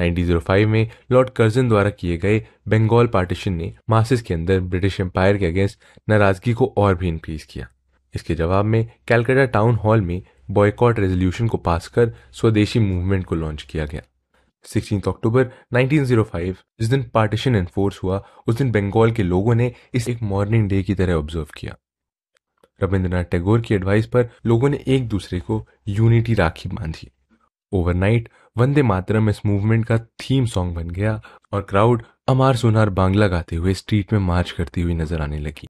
1905 में Lord Curzon द्वारा किए गए बंगाल पार्टीशन ने मासिस के अंदर ब्रिटिश एम्पायर के अगेंस्ट नाराजगी को और भी इंक्रीज किया इसके जवाब में कैलकाटा टाउन हॉल में बॉयकॉट रेजोल्यूशन को पास कर स्वदेशी मूवमेंट को लॉन्च किया गया सिक्सटीन अक्टूबर 1905 जिस दिन पार्टीशन एनफोर्स हुआ उस दिन बंगाल के लोगों ने इस एक मॉर्निंग डे की तरह ऑब्जर्व किया रविंद्रनाथ टैगोर की एडवाइस पर लोगों ने एक दूसरे को यूनिटी राखी बांधी ओवरनाइट वंदे मातरम इस मूवमेंट का थीम सॉन्ग बन गया और क्राउड अमार सोनार बांग्ला गाते हुए स्ट्रीट में मार्च करती हुई नजर आने लगी